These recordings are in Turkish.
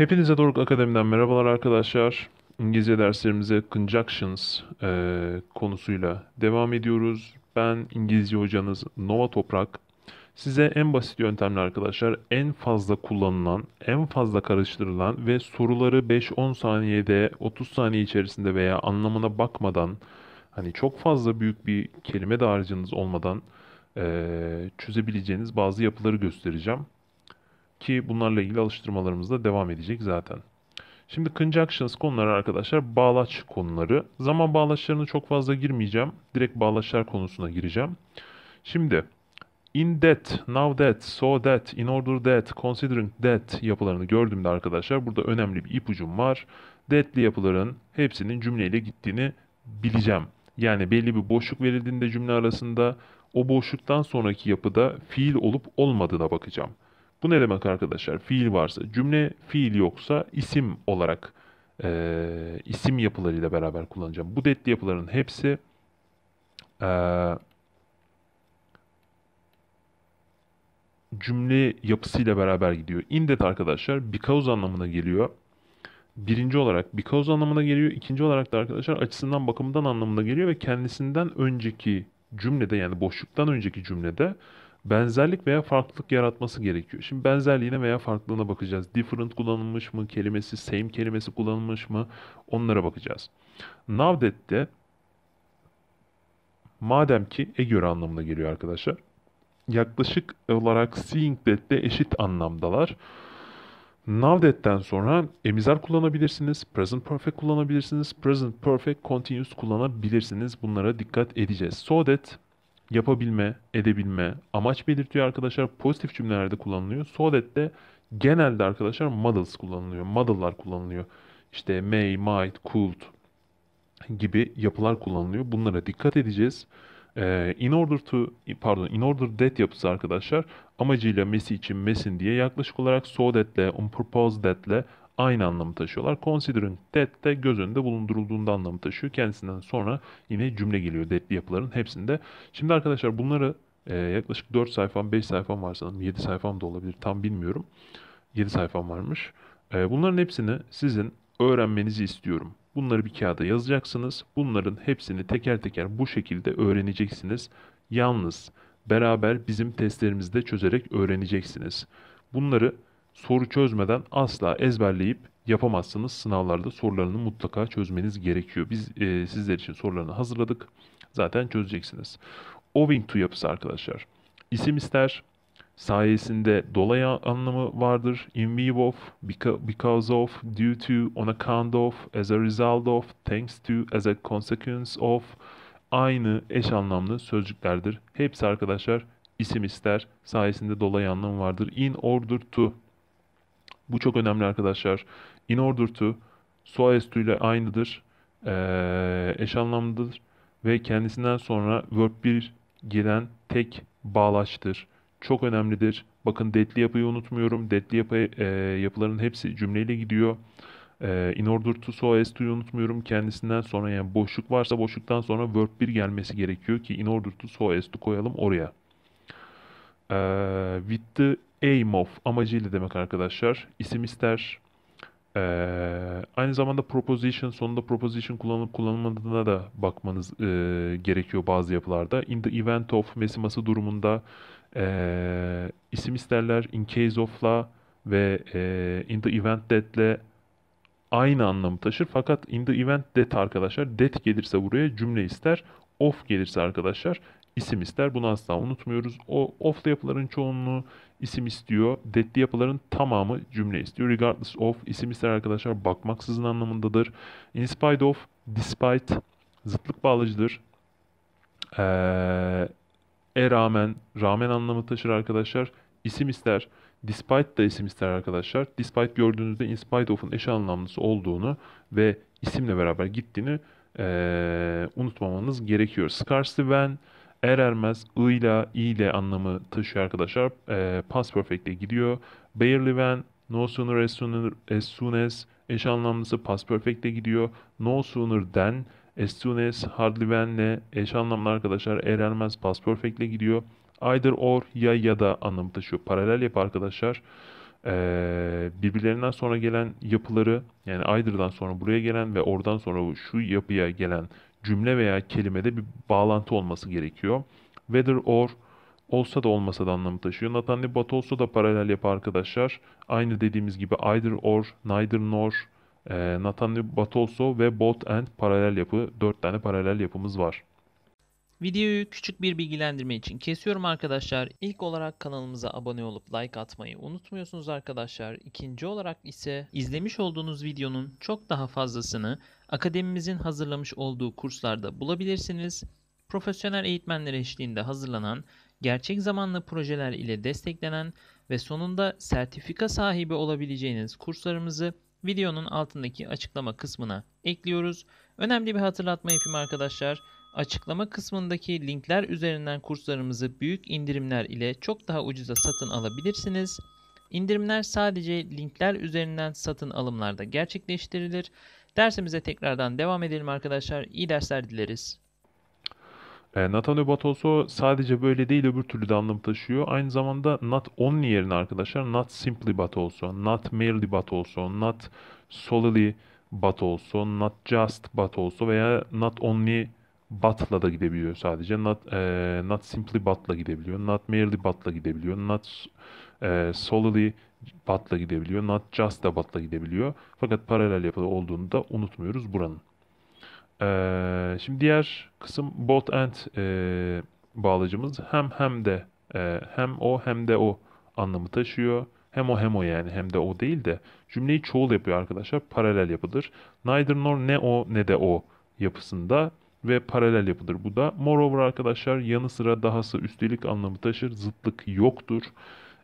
Hepinize Doruk Akademi'den merhabalar arkadaşlar. İngilizce derslerimize conjunctions e, konusuyla devam ediyoruz. Ben İngilizce hocanız Nova Toprak. Size en basit yöntemle arkadaşlar en fazla kullanılan, en fazla karıştırılan ve soruları 5-10 saniyede, 30 saniye içerisinde veya anlamına bakmadan hani çok fazla büyük bir kelime dağarcığınız olmadan e, çözebileceğiniz bazı yapıları göstereceğim. Ki bunlarla ilgili alıştırmalarımız da devam edecek zaten. Şimdi conjunctions konuları arkadaşlar bağlaç konuları. Zaman bağlaçlarını çok fazla girmeyeceğim. Direkt bağlaçlar konusuna gireceğim. Şimdi in that, now that, so that, in order that, considering that yapılarını gördüğümde arkadaşlar burada önemli bir ipucum var. That'li yapıların hepsinin cümleyle gittiğini bileceğim. Yani belli bir boşluk verildiğinde cümle arasında o boşluktan sonraki yapıda fiil olup olmadığına bakacağım. Bu ne demek arkadaşlar? Fiil varsa cümle, fiil yoksa isim olarak e, isim yapılarıyla beraber kullanacağım. Bu detli yapıların hepsi e, cümle yapısıyla beraber gidiyor. Indet arkadaşlar because anlamına geliyor. Birinci olarak because anlamına geliyor. İkinci olarak da arkadaşlar açısından bakımından anlamına geliyor ve kendisinden önceki cümlede yani boşluktan önceki cümlede benzerlik veya farklılık yaratması gerekiyor. Şimdi benzerliğine veya farklılığına bakacağız. Different kullanılmış mı? Kelimesi same kelimesi kullanılmış mı? Onlara bakacağız. Navdet'te madem ki e göre anlamına geliyor arkadaşlar. Yaklaşık olarak seeing de eşit anlamdalar. Now that'ten sonra emizar kullanabilirsiniz, present perfect kullanabilirsiniz, present perfect continuous kullanabilirsiniz. Bunlara dikkat edeceğiz. So that yapabilme, edebilme, amaç belirtiyor arkadaşlar pozitif cümlelerde kullanılıyor. Sohbette genelde arkadaşlar models kullanılıyor, model'lar kullanılıyor. İşte may, might, could gibi yapılar kullanılıyor. Bunlara dikkat edeceğiz. Ee, in order to, pardon, in order that yapısı arkadaşlar amacıyla mesi için mesin diye yaklaşık olarak so that'le, on purpose that'le aynı anlamı taşıyorlar. Considering that de göz önünde bulundurulduğunda anlamı taşıyor. Kendisinden sonra yine cümle geliyor that yapıların hepsinde. Şimdi arkadaşlar bunları e, yaklaşık 4 sayfam, 5 sayfam var sanırım. 7 sayfam da olabilir tam bilmiyorum. 7 sayfam varmış. E, bunların hepsini sizin öğrenmenizi istiyorum. Bunları bir kağıda yazacaksınız. Bunların hepsini teker teker bu şekilde öğreneceksiniz. Yalnız beraber bizim testlerimizde çözerek öğreneceksiniz. Bunları soru çözmeden asla ezberleyip yapamazsınız. Sınavlarda sorularını mutlaka çözmeniz gerekiyor. Biz e, sizler için sorularını hazırladık. Zaten çözeceksiniz. Owing to yapısı arkadaşlar. İsim ister. Sayesinde dolayı anlamı vardır. In view of, because of, due to, on account of, as a result of, thanks to, as a consequence of aynı eş anlamlı sözcüklerdir. Hepsi arkadaşlar isim ister. Sayesinde dolayı anlamı vardır. In order to bu çok önemli arkadaşlar. In order to Suaestu ile aynıdır. Ee, eş anlamlıdır. Ve kendisinden sonra verb 1 gelen tek bağlaçtır. Çok önemlidir. Bakın detli yapıyı unutmuyorum. Detli yapı, e, yapıların hepsi cümleyle gidiyor. E, in order to so as to'yu unutmuyorum. Kendisinden sonra yani boşluk varsa boşluktan sonra verb 1 gelmesi gerekiyor ki in order to so as to koyalım oraya. E, with the aim of amacıyla demek arkadaşlar. İsim ister. Ee, aynı zamanda proposition sonunda proposition kullanılıp kullanılmadığına da bakmanız e, gerekiyor bazı yapılarda. In the event of mesiması durumunda e, isim isterler in case of'la ve e, in the event that'le aynı anlamı taşır. Fakat in the event that arkadaşlar that gelirse buraya cümle ister. Of gelirse arkadaşlar isim ister. Bunu asla unutmuyoruz. O off'la yapıların çoğunluğu isim istiyor. Detli yapıların tamamı cümle istiyor. Regardless of isim ister arkadaşlar bakmaksızın anlamındadır. In spite of, despite zıtlık bağlacıdır. Ee, e rağmen, rağmen anlamı taşır arkadaşlar. İsim ister. Despite da isim ister arkadaşlar. Despite gördüğünüzde in spite of'un eş anlamlısı olduğunu ve isimle beraber gittiğini ee, unutmamanız gerekiyor. Scarcely when Er ermez I ile I ile anlamı taşıyor arkadaşlar. E, ee, past perfect'e gidiyor. Barely when, no sooner as, sooner as soon as eş anlamlısı past perfect'e gidiyor. No sooner than, as soon as, hardly when ile eş anlamlı arkadaşlar er ermez past perfect'le gidiyor. Either or ya ya da anlamı taşıyor. Paralel yap arkadaşlar. Ee, birbirlerinden sonra gelen yapıları yani Either'dan sonra buraya gelen ve oradan sonra şu yapıya gelen cümle veya kelimede bir bağlantı olması gerekiyor. Whether or olsa da olmasa da anlamı taşıyor. Nathaniel but olsa da paralel yapı arkadaşlar. Aynı dediğimiz gibi either or, neither nor, e, Natanli but ve both and paralel yapı. Dört tane paralel yapımız var. Videoyu küçük bir bilgilendirme için kesiyorum arkadaşlar. İlk olarak kanalımıza abone olup like atmayı unutmuyorsunuz arkadaşlar. İkinci olarak ise izlemiş olduğunuz videonun çok daha fazlasını akademimizin hazırlamış olduğu kurslarda bulabilirsiniz. Profesyonel eğitmenler eşliğinde hazırlanan, gerçek zamanlı projeler ile desteklenen ve sonunda sertifika sahibi olabileceğiniz kurslarımızı videonun altındaki açıklama kısmına ekliyoruz. Önemli bir hatırlatma yapayım arkadaşlar. Açıklama kısmındaki linkler üzerinden kurslarımızı büyük indirimler ile çok daha ucuza satın alabilirsiniz. İndirimler sadece linkler üzerinden satın alımlarda gerçekleştirilir. Dersimize tekrardan devam edelim arkadaşlar. İyi dersler dileriz. E, ee, Nathan Öbatoso sadece böyle değil öbür türlü de anlam taşıyor. Aynı zamanda not only yerine arkadaşlar not simply but also, not merely but also, not solely but also, not just but also veya not only bot'la da gidebiliyor sadece. Not, e, not simply bot'la gidebiliyor. Not merely bot'la gidebiliyor. Not e, solely bot'la gidebiliyor. Not just da bot'la gidebiliyor. Fakat paralel yapı olduğunu da unutmuyoruz buranın. E, şimdi diğer kısım both and e, bağlacımız hem hem de e, hem o hem de o anlamı taşıyor. Hem o hem o yani hem de o değil de cümleyi çoğul yapıyor arkadaşlar. Paralel yapıdır. Neither nor ne o ne de o yapısında ve paralel yapılır. Bu da moreover arkadaşlar yanı sıra dahası üstelik anlamı taşır. Zıtlık yoktur.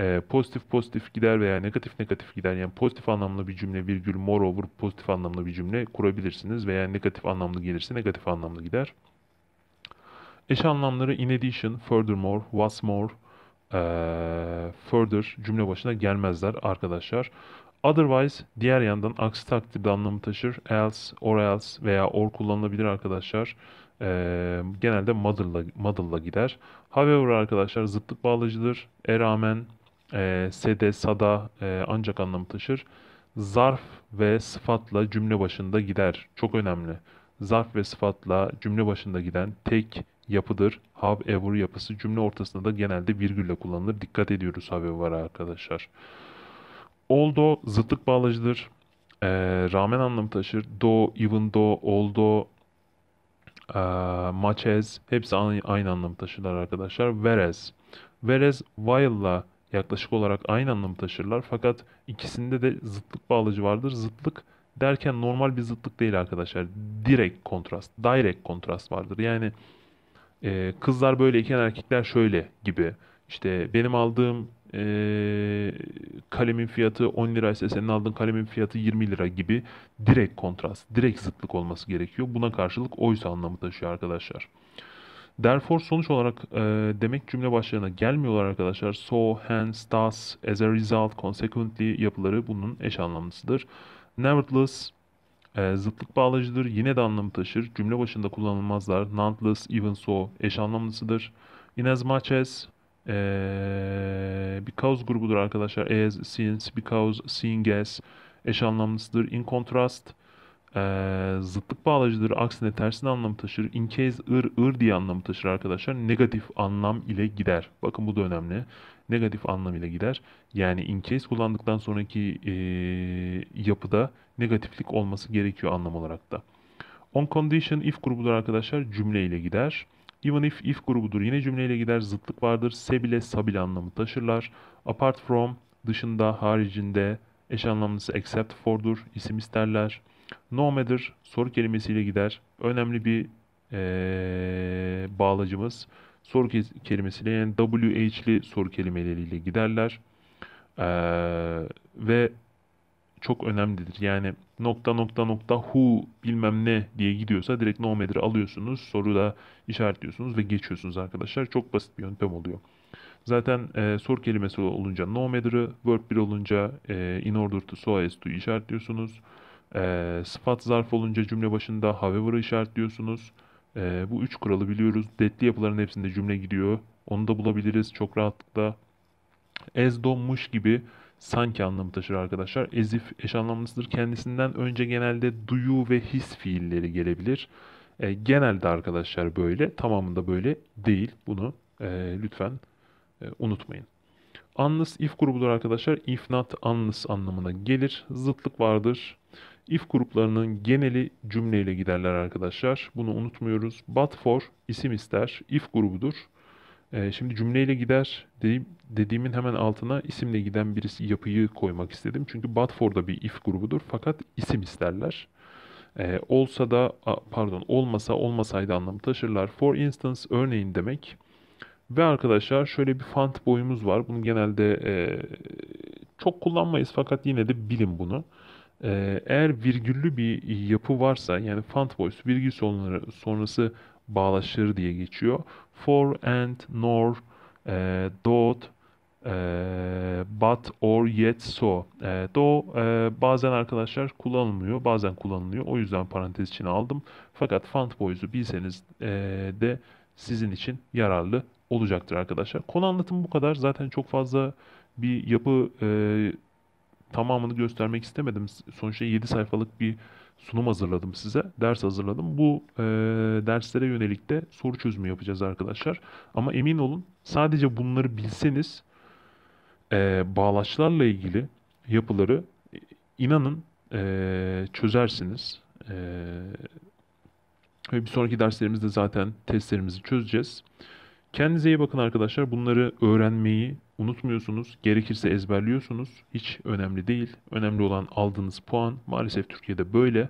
Ee, pozitif pozitif gider veya negatif negatif gider. Yani pozitif anlamlı bir cümle virgül moreover pozitif anlamlı bir cümle kurabilirsiniz. Veya negatif anlamlı gelirse negatif anlamlı gider. Eş anlamları in addition, furthermore, what's more, e, further cümle başına gelmezler arkadaşlar. Otherwise diğer yandan aksi takdirde anlamı taşır. Else, or else veya or kullanılabilir arkadaşlar. Ee, genelde mother'la mother'la gider. However arkadaşlar zıtlık bağlacıdır. E rağmen, e, sede, sada e, ancak anlamı taşır. Zarf ve sıfatla cümle başında gider. Çok önemli. Zarf ve sıfatla cümle başında giden tek yapıdır. However yapısı cümle ortasında da genelde virgülle kullanılır. Dikkat ediyoruz however arkadaşlar. Oldo zıtlık bağlacıdır. E, rağmen anlamı taşır. Do, even do, oldo, e, ee, much hepsi aynı, aynı anlamı taşırlar arkadaşlar. Whereas. Whereas while'la yaklaşık olarak aynı anlamı taşırlar. Fakat ikisinde de zıtlık bağlacı vardır. Zıtlık derken normal bir zıtlık değil arkadaşlar. Direkt kontrast, direct kontrast vardır. Yani e, kızlar böyleyken erkekler şöyle gibi. İşte benim aldığım e, kalemin fiyatı 10 liraysa senin aldığın kalemin fiyatı 20 lira gibi direkt kontrast, direkt zıtlık olması gerekiyor. Buna karşılık oysa anlamı taşıyor arkadaşlar. Therefore sonuç olarak e, demek cümle başlarına gelmiyorlar arkadaşlar. So, hence, thus, as a result, consequently yapıları bunun eş anlamlısıdır. Nevertheless e, zıtlık bağlacıdır. Yine de anlamı taşır. Cümle başında kullanılmazlar. Nonetheless, even so eş anlamlısıdır. In as much as ee, because grubudur arkadaşlar. As, since, because, seeing as eş anlamlısıdır. In contrast ee, zıtlık bağlacıdır. Aksine tersine anlamı taşır. In case, ır, ır diye anlamı taşır arkadaşlar. Negatif anlam ile gider. Bakın bu da önemli. Negatif anlam ile gider. Yani in case kullandıktan sonraki e, yapıda negatiflik olması gerekiyor anlam olarak da. On condition if grubudur arkadaşlar cümle ile gider. Even if if grubudur. Yine cümleyle gider zıtlık vardır. Se bile sa bile anlamı taşırlar. Apart from dışında, haricinde, eş anlamlısı except for'dur. isim isterler. No matter soru kelimesiyle gider. Önemli bir ee, bağlacımız soru kelimesiyle yani WH'li soru kelimeleriyle giderler. Ee, ve çok önemlidir. Yani nokta nokta nokta hu bilmem ne diye gidiyorsa direkt nometer'ı alıyorsunuz. Soruda işaretliyorsunuz ve geçiyorsunuz arkadaşlar. Çok basit bir yöntem oluyor. Zaten e, soru kelimesi olunca nometer'ı, verb 1 olunca e, in order to so as to işaretliyorsunuz. E, sıfat zarf olunca cümle başında however'ı işaretliyorsunuz. E, bu üç kuralı biliyoruz. Detli yapıların hepsinde cümle gidiyor. Onu da bulabiliriz çok rahatlıkla. As, do, muş gibi sanki anlamı taşır arkadaşlar. Ezif eş anlamlısıdır. Kendisinden önce genelde duyu ve his fiilleri gelebilir. E, genelde arkadaşlar böyle. Tamamında böyle değil. Bunu e, lütfen e, unutmayın. Anlыс if grubudur arkadaşlar. If not anlыс anlamına gelir. Zıtlık vardır. If gruplarının geneli cümleyle giderler arkadaşlar. Bunu unutmuyoruz. But for isim ister. If grubudur. E, şimdi cümleyle gider dediğim, dediğimin hemen altına isimle giden birisi yapıyı koymak istedim. Çünkü for da bir if grubudur fakat isim isterler. E, olsa da pardon olmasa olmasaydı anlamı taşırlar. For instance örneğin demek. Ve arkadaşlar şöyle bir font boyumuz var. Bunu genelde e, çok kullanmayız fakat yine de bilin bunu. E, eğer virgüllü bir yapı varsa yani font boyusu virgül sonları, sonrası bağlaşır diye geçiyor. For and nor e, dot e, but or yet so. E, do e, bazen arkadaşlar kullanılmıyor, bazen kullanılıyor. O yüzden parantez içine aldım. Fakat font boyuzu bilseniz e, de sizin için yararlı olacaktır arkadaşlar. Konu anlatımı bu kadar. Zaten çok fazla bir yapı e, tamamını göstermek istemedim. Sonuçta 7 sayfalık bir sunum hazırladım size. Ders hazırladım. Bu e, derslere yönelik de soru çözümü yapacağız arkadaşlar. Ama emin olun sadece bunları bilseniz e, bağlaçlarla ilgili yapıları e, inanın e, çözersiniz. E, ve bir sonraki derslerimizde zaten testlerimizi çözeceğiz. Kendinize iyi bakın arkadaşlar. Bunları öğrenmeyi unutmuyorsunuz. Gerekirse ezberliyorsunuz. Hiç önemli değil. Önemli olan aldığınız puan. Maalesef Türkiye'de böyle.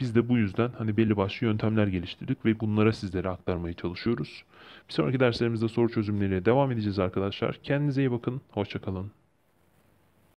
Biz de bu yüzden hani belli başlı yöntemler geliştirdik ve bunlara sizlere aktarmaya çalışıyoruz. Bir sonraki derslerimizde soru çözümleriyle devam edeceğiz arkadaşlar. Kendinize iyi bakın. Hoşçakalın.